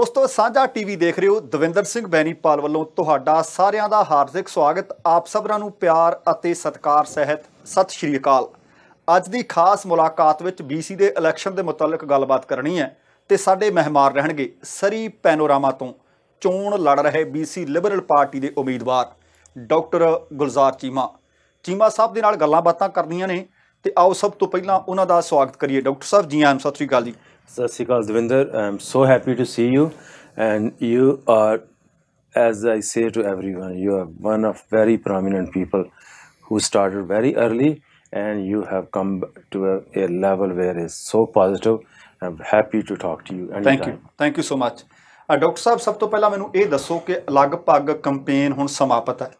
ਦੋਸਤੋ ਸਾਂਝਾ ਟੀਵੀ ਦੇਖ ਰਹੇ ਹੋ ਦਵਿੰਦਰ ਸਿੰਘ ਪਾਲ ਵੱਲੋਂ ਤੁਹਾਡਾ ਸਾਰਿਆਂ ਦਾ ਹਾਰਦਿਕ ਸਵਾਗਤ ਆਪ ਸਭਰਾਂ ਨੂੰ ਪਿਆਰ ਅਤੇ ਸਤਿਕਾਰ ਸਹਿਤ ਸਤਿ ਸ਼੍ਰੀ ਅਕਾਲ ਅੱਜ ਦੀ ਖਾਸ ਮੁਲਾਕਾਤ ਵਿੱਚ ਬੀਸੀ ਦੇ ਇਲੈਕਸ਼ਨ ਦੇ ਮੁਤਲਕ ਗੱਲਬਾਤ ਕਰਨੀ ਹੈ ਤੇ ਸਾਡੇ ਮਹਿਮਾਨ ਰਹਿਣਗੇ ਸਰੀ ਪੈਨੋਰਾਮਾ ਤੋਂ ਚੋਣ ਲੜ ਰਹੇ ਬੀਸੀ ਲਿਬਰਲ ਪਾਰਟੀ ਦੇ ਉਮੀਦਵਾਰ ਡਾਕਟਰ ਗੁਲਜ਼ਾਰ ਚੀਮਾ ਚੀਮਾ ਸਾਹਿਬ ਦੇ ਨਾਲ ਗੱਲਾਂ ਬਾਤਾਂ ਕਰਨੀਆਂ ਨੇ ਤੇ ਆਓ ਸਭ ਤੋਂ ਪਹਿਲਾਂ ਉਹਨਾਂ ਦਾ ਸਵਾਗਤ ਕਰੀਏ ਡਾਕਟਰ ਸਾਹਿਬ ਜੀ ਆਇਆਂ ਸਤਿ ਸ਼੍ਰੀ ਅਕਾਲ ਜੀ ਸਤਿ ਸ਼੍ਰੀ ਅਕਾਲ Davinder I am so happy to see you and you are as I say to everyone you are one of very prominent people who started very early and you have come to a level where where so positive um happy to talk to you and thank you thank you so much doctor Sahib ਸਭ ਤੋਂ ਪਹਿਲਾਂ ਮੈਨੂੰ ਇਹ ਦੱਸੋ ਕਿ ਲਗਭਗ campaign ਹੁਣ ਸਮਾਪਤ ਹੈ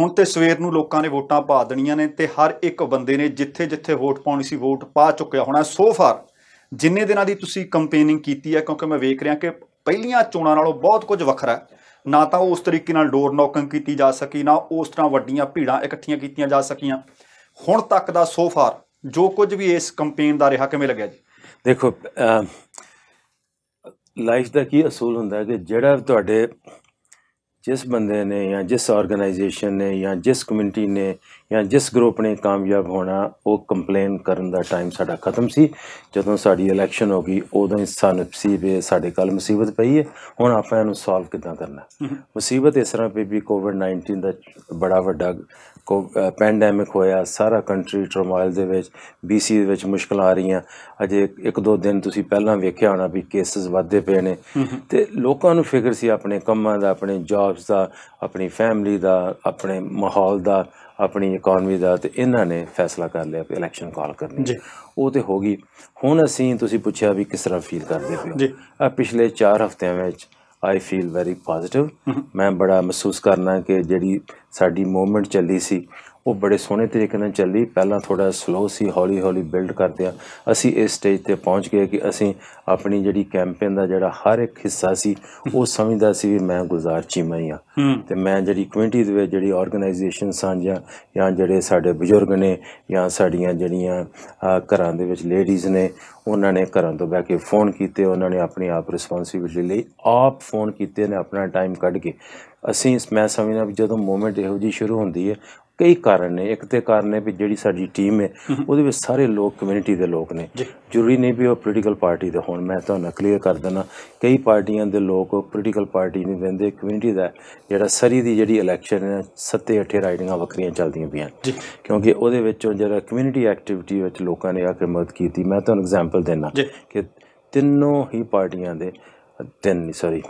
ਹੁਣ ਤੇ ਸਵੇਰ ਨੂੰ ਲੋਕਾਂ ਨੇ ਵੋਟਾਂ ਪਾ ਦੇਣੀਆਂ ਨੇ ਤੇ ਹਰ ਇੱਕ ਬੰਦੇ ਨੇ ਜਿੱਥੇ ਜਿੱਥੇ ਵੋਟ ਪਾਉਣੀ ਸੀ ਵੋਟ ਪਾ ਚੁੱਕਿਆ ਹੋਣਾ ਸੋ ਫਾਰ ਜਿੰਨੇ ਦਿਨਾਂ ਦੀ ਤੁਸੀਂ ਕੰਪੇਨਿੰਗ ਕੀਤੀ ਹੈ ਕਿਉਂਕਿ ਮੈਂ ਵੇਖ ਰਿਹਾ ਕਿ ਪਹਿਲੀਆਂ ਚੋਣਾਂ ਨਾਲੋਂ ਬਹੁਤ ਕੁਝ ਵੱਖਰਾ ਹੈ ਨਾ ਤਾਂ ਉਸ ਤਰੀਕੇ ਨਾਲ ਡੋਰ ਨੌਕਿੰਗ ਕੀਤੀ ਜਾ ਸਕੀ ਨਾ ਉਸ ਤਰ੍ਹਾਂ ਵੱਡੀਆਂ ਭੀੜਾਂ ਇਕੱਠੀਆਂ ਕੀਤੀਆਂ ਜਾ ਸਕੀਆਂ ਹੁਣ ਤੱਕ ਦਾ ਸੋ ਫਾਰ ਜੋ ਕੁਝ ਵੀ ਇਸ ਕੰਪੇਨ ਦਾ ਰਿਹਾ ਕਿਵੇਂ ਲੱਗਿਆ ਜੀ ਦੇਖੋ ਲਾਈਫ ਦਾ ਕੀ ਅਸੂਲ ਹੁੰਦਾ ਹੈ ਕਿ ਜਿਹੜਾ ਤੁਹਾਡੇ ਜਿਸ ਬੰਦੇ ਨੇ ਜਾਂ ਜਿਸ ਆਰਗੇਨਾਈਜੇਸ਼ਨ ਨੇ ਜਾਂ ਜਿਸ ਕਮਿਊਨਿਟੀ ਨੇ ਜਾਂ ਜਿਸ ਗਰੁੱਪ ਨੇ ਕਾਮਯਾਬ ਹੋਣਾ ਉਹ ਕੰਪਲੇਨ ਕਰਨ ਦਾ ਟਾਈਮ ਸਾਡਾ ਖਤਮ ਸੀ ਜਦੋਂ ਸਾਡੀ ਇਲੈਕਸ਼ਨ ਹੋ ਗਈ ਉਦੋਂ ਹੀ ਸਾਨੂੰ ਵੀ ਸਾਡੇ ਕੱਲ ਮੁਸੀਬਤ ਪਈ ਹੈ ਹੁਣ ਆਪਾਂ ਇਹਨੂੰ ਸੋਲਵ ਕਿਦਾਂ ਕਰਨਾ ਮੁਸੀਬਤ ਇਸ ਤਰ੍ਹਾਂ ਪਈ ਵੀ ਕੋਵਿਡ-19 ਦਾ ਬੜਾ ਵੱਡਾ ਕੋ ਪੈਂਡੈਮਿਕ ਹੋਇਆ ਸਾਰਾ ਕੰਟਰੀ ਟਰਮਾਇਲ ਦੇ ਵਿੱਚ ਬੀਸੀ ਦੇ ਵਿੱਚ ਮੁਸ਼ਕਲ ਆ ਰਹੀਆਂ ਅਜੇ ਇੱਕ ਦੋ ਦਿਨ ਤੁਸੀਂ ਪਹਿਲਾਂ ਵੇਖਿਆ ਹੋਣਾ ਵੀ ਕੇਸਸ ਵਧਦੇ ਪਏ ਨੇ ਤੇ ਲੋਕਾਂ ਨੂੰ ਫਿਕਰ ਸੀ ਆਪਣੇ ਕੰਮਾਂ ਦਾ ਆਪਣੇ ਜੌਬਸ ਦਾ ਆਪਣੀ ਫੈਮਿਲੀ ਦਾ ਆਪਣੇ ਮਾਹੌਲ ਦਾ ਆਪਣੀ ਇਕਨੋਮੀ ਦਾ ਤੇ ਇਹਨਾਂ ਨੇ ਫੈਸਲਾ ਕਰ ਲਿਆ ਕਿ ਇਲੈਕਸ਼ਨ ਕਾਲ ਕਰਨੀ ਜੀ ਉਹ ਤੇ ਹੋ ਗਈ ਹੁਣ ਅਸੀਂ ਤੁਸੀਂ ਪੁੱਛਿਆ ਵੀ ਕਿਸ ਤਰ੍ਹਾਂ ਫੀਲ ਕਰਦੇ ਹੋ ਆ ਪਿਛਲੇ 4 ਹਫ਼ਤਿਆਂ ਵਿੱਚ ਆਈ ਫੀਲ ਵੈਰੀ ਪੋਜ਼ਿਟਿਵ ਮੈਂ ਬੜਾ ਮਹਿਸੂਸ ਕਰਨਾ ਕਿ ਜਿਹੜੀ ਸਾਡੀ ਮੂਵਮੈਂਟ ਚੱਲੀ ਸੀ ਉਹ ਬੜੇ ਸੋਹਣੇ ਤਰੀਕੇ ਨਾਲ ਚੱਲੀ ਪਹਿਲਾਂ ਥੋੜਾ ਸਲੋ ਸੀ ਹੌਲੀ ਹੌਲੀ ਬਿਲਡ ਕਰਦੇ ਆ ਅਸੀਂ ਇਸ ਸਟੇਜ ਤੇ ਪਹੁੰਚ ਗਏ ਕਿ ਅਸੀਂ ਆਪਣੀ ਜਿਹੜੀ ਕੈਂਪੇਨ ਦਾ ਜਿਹੜਾ ਹਰ ਇੱਕ ਹਿੱਸਾ ਸੀ ਉਹ ਸਮਝਦਾ ਸੀ ਵੀ ਮੈਂ ਗੁਜ਼ਾਰ ਚੀਮਾ ਹੀ ਆ ਤੇ ਮੈਂ ਜਿਹੜੀ ਕਮਿਊਨਿਟੀ ਦੇ ਵਿੱਚ ਜਿਹੜੀ ਆਰਗੇਨਾਈਜੇਸ਼ਨ ਸਾਂਝਾ ਜਾਂ ਜਿਹੜੇ ਸਾਡੇ ਬਜ਼ੁਰਗ ਨੇ ਜਾਂ ਸਾਡੀਆਂ ਜਿਹੜੀਆਂ ਘਰਾਂ ਦੇ ਵਿੱਚ ਲੇਡੀਜ਼ ਨੇ ਉਹਨਾਂ ਨੇ ਘਰਾਂ ਤੋਂ ਬਹਿ ਕੇ ਫੋਨ ਕੀਤੇ ਉਹਨਾਂ ਨੇ ਆਪਣੀ ਆਪ ਰਿਸਪੌਂਸਿਬਿਲਟੀ ਲਈ ਆਪ ਫੋਨ ਕੀਤੇ ਨੇ ਆਪਣਾ ਟਾਈਮ ਕੱਢ ਕੇ ਅਸੀਂ ਇਸ ਮੈਂ ਸਮਝਣਾ ਵੀ ਜਦੋਂ ਮੂਮੈਂਟ ਇਹੋ ਜੀ ਸ਼ੁਰੂ ਹੁੰਦੀ ਹੈ ਕਈ ਕਾਰਨ ਨੇ ਇੱਕ ਤੇ ਕਾਰਨ ਹੈ ਵੀ ਜਿਹੜੀ ਸਾਡੀ ਟੀਮ ਹੈ ਉਹਦੇ ਵਿੱਚ ਸਾਰੇ ਲੋਕ ਕਮਿਊਨਿਟੀ ਦੇ ਲੋਕ ਨੇ ਜ਼ਰੂਰੀ ਨਹੀਂ ਵੀ ਉਹ ਪੋਲੀਟੀਕਲ ਪਾਰਟੀ ਦੇ ਹੋਣ ਮੈਂ ਤੁਹਾਨੂੰ ਕਲੀਅਰ ਕਰ ਦਿੰਦਾ ਕਈ ਪਾਰਟੀਆਂ ਦੇ ਲੋਕ ਪੋਲੀਟੀਕਲ ਪਾਰਟੀ ਨਹੀਂ ਵੰਦੇ ਕਮਿਊਨਿਟੀ ਦਾ ਜਿਹੜਾ ਸਰੀ ਦੀ ਜਿਹੜੀ ਇਲੈਕਸ਼ਨ ਹੈ ਸੱਤੇ ਅੱਠੇ ਰਾਈਡਿੰਗਾਂ ਵੱਖਰੀਆਂ ਚੱਲਦੀਆਂ ਪਈਆਂ ਕਿਉਂਕਿ ਉਹਦੇ ਵਿੱਚੋਂ ਜਿਹੜਾ ਕਮਿਊਨਿਟੀ ਐਕਟੀਵਿਟੀ ਵਿੱਚ ਲੋਕਾਂ ਨੇ ਆ ਕੇ ਮਦਦ ਕੀਤੀ ਮੈਂ ਤੁਹਾਨੂੰ ਐਗਜ਼ਾਮਪਲ ਦੇਣਾ ਕਿ ਤਿੰਨੋਂ ਹੀ ਪਾਰਟੀਆਂ ਦੇ ਤਿੰਨ ਨਹੀਂ ਸੌਰੀ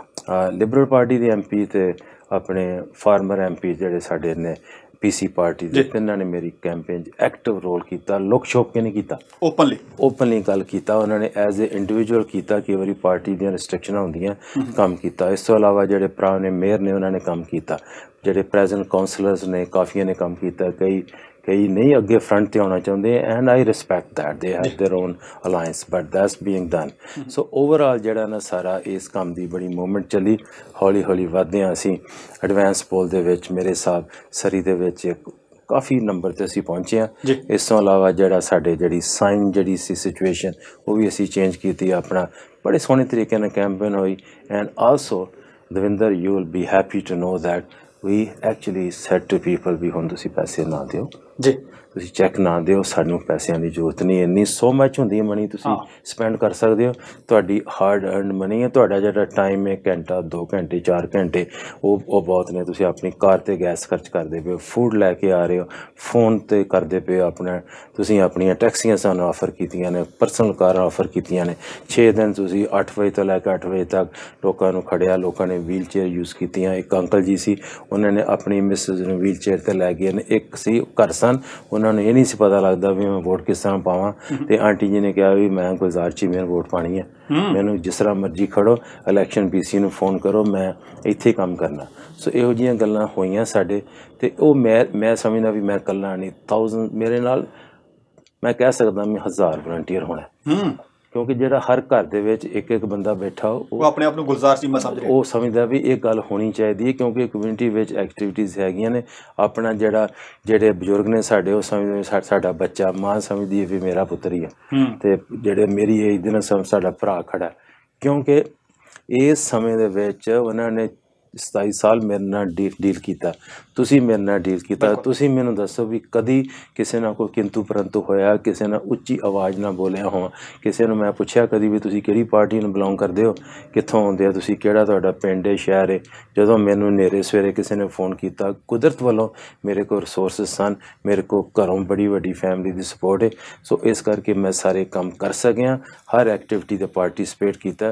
ਲਿਬਰਲ ਪਾਰਟੀ ਦੇ ਐਮਪੀ ਤੇ ਆਪਣੇ ਫਾਰਮਰ ਐਮਪੀ ਜਿਹੜੇ ਸਾਡੇ ਨੇ ਪੀਸੀ ਪਾਰਟੀ ਦੇ ਇਹਨਾਂ ਨੇ ਮੇਰੀ ਕੈਂਪੇਨ 'ਚ ਐਕਟਿਵ ਰੋਲ ਕੀਤਾ ਲੁਕ ਸ਼ੋਪ ਕੇ ਨਹੀਂ ਕੀਤਾ ਓਪਨਲੀ ਓਪਨਲੀ ਗੱਲ ਕੀਤਾ ਉਹਨਾਂ ਨੇ ਐਜ਼ ਅ ਇੰਡੀਵਿਜੂਅਲ ਕੀਤਾ ਕਿ ਵਾਰੀ ਪਾਰਟੀ ਦੀਆਂ ਰੈਸਟ੍ਰਿਕਸ਼ਨਾਂ ਹੁੰਦੀਆਂ ਕੰਮ ਕੀਤਾ ਇਸ ਤੋਂ ਇਲਾਵਾ ਜਿਹੜੇ ਪ੍ਰਾਣੇ ਮੇਅਰ ਨੇ ਉਹਨਾਂ ਨੇ ਕੰਮ ਕੀਤਾ ਜਿਹੜੇ ਪ੍ਰੈਜ਼ੈਂਟ ਕਾਉਂਸਲਰਸ ਨੇ ਕਾਫੀਆਂ ਨੇ ਕੰਮ ਕੀਤਾ ਕਈ ਕਈ ਨਹੀਂ ਅੱਗੇ ਫਰੰਟ ਤੇ ਆਉਣਾ ਚਾਹੁੰਦੇ and I respect that they have their own alliance but that's being done so overall ਜਿਹੜਾ ਨਾ ਸਾਰਾ ਇਸ ਕੰਮ ਦੀ ਬੜੀ ਮੂਵਮੈਂਟ ਚੱਲੀ ਹੌਲੀ ਹੌਲੀ ਵਧਦੇ ਆ ਅਸੀਂ ਐਡਵਾਂਸ ਪੋਲ ਦੇ ਵਿੱਚ ਮੇਰੇ ਸਾਹਿਬ ਸਰੀ ਦੇ ਵਿੱਚ ਇੱਕ ਕਾਫੀ ਨੰਬਰ ਤੇ ਅਸੀਂ ਪਹੁੰਚੇ ਆ ਇਸ ਤੋਂ ਇਲਾਵਾ ਜਿਹੜਾ ਸਾਡੇ ਜਿਹੜੀ ਸਾਈਨ ਜਿਹੜੀ ਸੀ ਸਿਚੁਏਸ਼ਨ ਉਹ ਵੀ ਅਸੀਂ ਚੇਂਜ ਕੀਤੀ ਆਪਣਾ ਬੜੇ ਸੋਹਣੇ ਤਰੀਕੇ ਨਾਲ ਕੈਂਪੇਨ ਹੋਈ and also Davinder you will be happy to know that we actually said to people we ਹੁਣ ਤੁਸੀਂ ਪੈਸੇ ਨਾ ਦਿਓ で、ਤੁਸੀਂ ਚੈੱਕ ਨਾ ਦਿਓ ਸਾਨੂੰ ਪੈਸਿਆਂ ਦੀ ਜ਼ਰੂਰਤ ਨਹੀਂ ਇੰਨੀ ਸੋ ਮੱਚ ਹੁੰਦੀ ਹੈ ਮਨੀ ਤੁਸੀਂ ਸਪੈਂਡ ਕਰ ਸਕਦੇ ਹੋ ਤੁਹਾਡੀ ਹਾਰਡ ਅਰਨਡ ਮਨੀ ਹੈ ਤੁਹਾਡਾ ਜਿਹੜਾ ਟਾਈਮ ਹੈ ਘੰਟਾ 2 ਘੰਟੇ 4 ਘੰਟੇ ਉਹ ਉਹ ਬਹੁਤ ਨੇ ਤੁਸੀਂ ਆਪਣੀ ਕਾਰ ਤੇ ਗੈਸ ਖਰਚ ਕਰਦੇ ਪਏ ਹੋ ਫੂਡ ਲੈ ਕੇ ਆ ਰਹੇ ਹੋ ਫੋਨ ਤੇ ਕਰਦੇ ਪਏ ਹੋ ਆਪਣਾ ਤੁਸੀਂ ਆਪਣੀਆਂ ਟੈਕਸੀਆਂ ਸਾਨੂੰ ਆਫਰ ਕੀਤੀਆਂ ਨੇ ਪਰਸਨਲ ਕਾਰਾਂ ਆਫਰ ਕੀਤੀਆਂ ਨੇ 6 ਦਿਨ ਤੁਸੀਂ 8 ਵਜੇ ਤੋਂ ਲੈ ਕੇ 8 ਵਜੇ ਤੱਕ ਲੋਕਾਂ ਨੂੰ ਖੜਿਆ ਲੋਕਾਂ ਨੇ ਵੀਲ ਚੇਅਰ ਯੂਜ਼ ਕੀਤੀਆਂ ਇੱਕ ਅੰਕਲ ਜੀ ਸੀ ਉਹਨਾਂ ਨੇ ਆਪਣੀ ਮਿਸਸ ਨੂੰ ਵੀਲ ਚੇਅਰ ਤੇ ਲੈ ਗਏ ਨੇ ਇੱਕ ਸੀ ਘਰ ਸਨ ਉਹਨਾਂ ਉਹਨਾਂ ਨੂੰ ਇਹ ਨਹੀਂ ਸੀ ਪਤਾ ਲੱਗਦਾ ਵੀ ਮੈਂ ਵੋਟ ਕਿਸ ਤਰ੍ਹਾਂ ਪਾਵਾਂ ਤੇ ਆਂਟੀ ਜੀ ਨੇ ਕਿਹਾ ਵੀ ਮੈਂ ਕੋਈ ਜ਼ਾਰਚੀ ਮੇਰ ਵੋਟ ਪਾਣੀ ਹੈ ਮੈਨੂੰ ਜਿਸ ਤਰ੍ਹਾਂ ਮਰਜ਼ੀ ਖੜੋ ਇਲੈਕਸ਼ਨ ਪੀਸੀ ਨੂੰ ਫੋਨ ਕਰੋ ਮੈਂ ਇੱਥੇ ਕੰਮ ਕਰਨਾ ਸੋ ਇਹੋ ਜੀਆਂ ਗੱਲਾਂ ਹੋਈਆਂ ਸਾਡੇ ਤੇ ਉਹ ਮੈਂ ਮੈਂ ਸਮਝਦਾ ਵੀ ਮੈਂ ਕੱਲਾ ਨਹੀਂ 1000 ਮੇਰੇ ਨਾਲ ਮੈਂ ਕਹਿ ਸਕਦਾ ਮੈਂ ਹਜ਼ਾਰ ਵਲੰਟੀਅਰ ਹੋਣਾ ਹੂੰ ਕਿਉਂਕਿ ਜਿਹੜਾ ਹਰ ਘਰ ਦੇ ਵਿੱਚ ਇੱਕ ਇੱਕ ਬੰਦਾ ਬੈਠਾ ਉਹ ਆਪਣੇ ਆਪ ਨੂੰ ਗੁਲਜ਼ਾਰ ਸੀਮਾ ਸਮਝ ਰਿਹਾ ਉਹ ਸਮਝਦਾ ਵੀ ਇਹ ਗੱਲ ਹੋਣੀ ਚਾਹੀਦੀ ਹੈ ਕਿਉਂਕਿ ਕਮਿਊਨਿਟੀ ਵਿੱਚ ਐਕਟੀਵਿਟੀਆਂ ਹੈਗੀਆਂ ਨੇ ਆਪਣਾ ਜਿਹੜਾ ਜਿਹੜੇ ਬਜ਼ੁਰਗ ਨੇ ਸਾਡੇ ਉਹ ਸਮਝਦੇ ਸਾਡਾ ਬੱਚਾ ਮਾਂ ਸਮਝਦੀ ਹੈ ਵੀ ਮੇਰਾ ਪੁੱਤਰ ਹੀ ਹੈ ਤੇ ਜਿਹੜੇ ਮੇਰੀ ਇਹ ਦਿਨ ਸਾਡਾ ਭਰਾ ਖੜਾ ਕਿਉਂਕਿ ਇਸ ਸਮੇਂ ਦੇ ਵਿੱਚ ਉਹਨਾਂ ਨੇ 27 ਸਾਲ ਮੇਰੇ ਨਾਲ ਡੀਲ ਕੀਤਾ ਤੁਸੀਂ ਮੇਰੇ ਨਾਲ ਡੀਲ ਕੀਤਾ ਤੁਸੀਂ ਮੈਨੂੰ ਦੱਸੋ ਵੀ ਕਦੀ ਕਿਸੇ ਨਾਲ ਕੋਈ ਕਿੰਤੂ ਪਰੰਤੂ ਹੋਇਆ ਕਿਸੇ ਨਾਲ ਉੱਚੀ ਆਵਾਜ਼ ਨਾਲ ਬੋਲਿਆ ਹੋਵਾਂ ਕਿਸੇ ਨੂੰ ਮੈਂ ਪੁੱਛਿਆ ਕਦੀ ਵੀ ਤੁਸੀਂ ਕਿਹੜੀ ਪਾਰਟੀ ਨੂੰ ਬਿਲੋਂਗ ਕਰਦੇ ਹੋ ਕਿੱਥੋਂ ਆਉਂਦੇ ਹੋ ਤੁਸੀਂ ਕਿਹੜਾ ਤੁਹਾਡਾ ਪਿੰਡ ਹੈ ਸ਼ਹਿਰ ਹੈ ਜਦੋਂ ਮੈਨੂੰ ਨੇਰੇ ਸਵੇਰੇ ਕਿਸੇ ਨੇ ਫੋਨ ਕੀਤਾ ਕੁਦਰਤ ਵੱਲੋਂ ਮੇਰੇ ਕੋਲ ਰਿਸੋਰਸਸ ਸਨ ਮੇਰੇ ਕੋਲ ਘਰੋਂ ਬੜੀ ਵੱਡੀ ਫੈਮਿਲੀ ਦੀ ਸਪੋਰਟ ਹੈ ਸੋ ਇਸ ਕਰਕੇ ਮੈਂ ਸਾਰੇ ਕੰਮ ਕਰ ਸਕਿਆ ਹਰ ਐਕਟੀਵਿਟੀ ਦੇ ਪਾਰਟਿਸਿਪੇਟ ਕੀਤਾ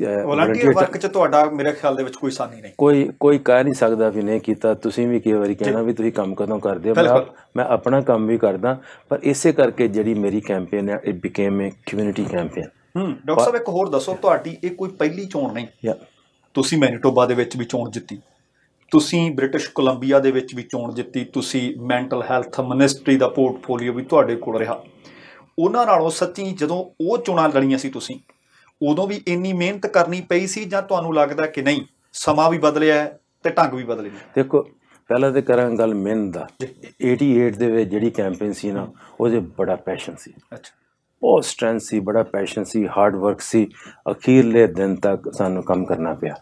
ਵਲੰਟੀਅਰ ਵਰਕ ਚ ਤੁਹਾਡਾ ਮੇਰੇ ਖਿਆਲ ਦੇ ਵਿੱਚ ਕੋਈ ਸਾਨੀ ਨਹੀਂ ਕੋਈ ਕੋਈ ਕਹਿ ਨਹੀਂ ਸਕਦਾ ਵੀ ਨਹੀਂ ਕੀਤਾ ਤੁਸੀਂ ਵੀ ਕਈ ਵਾਰੀ ਕਹਿਣਾ ਵੀ ਤੁਸੀਂ ਕੰਮ ਕਦੋਂ ਕਰਦੇ ਹੋ ਮੈਂ ਆਪਣਾ ਕੰਮ ਵੀ ਕਰਦਾ ਪਰ ਇਸੇ ਕਰਕੇ ਜਿਹੜੀ ਮੇਰੀ ਕੈਂਪੇਨ ਹੈ it became a community campaign ਹੂੰ ਡਾਕਟਰ ਸਾਹਿਬ ਇੱਕ ਹੋਰ ਦੱਸੋ ਤੁਹਾਡੀ ਇਹ ਕੋਈ ਪਹਿਲੀ ਚੋਣ ਨਹੀਂ ਤੁਸੀਂ ਮੈਨੀਟੋਬਾ ਦੇ ਵਿੱਚ ਵੀ ਚੋਣ ਜਿੱਤੀ ਤੁਸੀਂ ਬ੍ਰਿਟਿਸ਼ ਕੋਲੰਬੀਆ ਦੇ ਵਿੱਚ ਵੀ ਚੋਣ ਜਿੱਤੀ ਤੁਸੀਂ ਮੈਂਟਲ ਹੈਲਥ ਮਿਨਿਸਟਰੀ ਦਾ ਪੋਰਟਫੋਲੀਓ ਵੀ ਤੁਹਾਡੇ ਕੋਲ ਰਿਹਾ ਉਹਨਾਂ ਨਾਲੋਂ ਸੱਚੀ ਜਦੋਂ ਉਹ ਚੋਣਾਂ ਲੜੀਆਂ ਸੀ ਤੁਸੀਂ ਉਦੋਂ ਵੀ ਇੰਨੀ ਮਿਹਨਤ ਕਰਨੀ ਪਈ ਸੀ ਜਾਂ ਤੁਹਾਨੂੰ ਲੱਗਦਾ ਕਿ ਨਹੀਂ ਸਮਾਂ ਵੀ ਬਦਲਿਆ ਹੈ ਤੇ ਢੰਗ ਵੀ ਬਦਲੇ ਦੇਖੋ ਪਹਿਲਾਂ ਤੇ ਕਰਾਂ ਗੱਲ ਮਿਹਨਤ ਦਾ 88 ਦੇ ਵਿੱਚ ਜਿਹੜੀ ਕੈਂਪੇਨ ਸੀ ਨਾ ਉਹਦੇ ਬੜਾ ਪੈਸ਼ਨ ਸੀ ਅੱਛਾ ਬਹੁਤ ਸਟ੍ਰੈਂਥ ਸੀ ਬੜਾ ਪੈਸ਼ਨ ਸੀ ਹਾਰਡ ਵਰਕ ਸੀ ਅਖੀਰਲੇ ਦਿਨ ਤੱਕ ਸਾਨੂੰ ਕੰਮ ਕਰਨਾ ਪਿਆ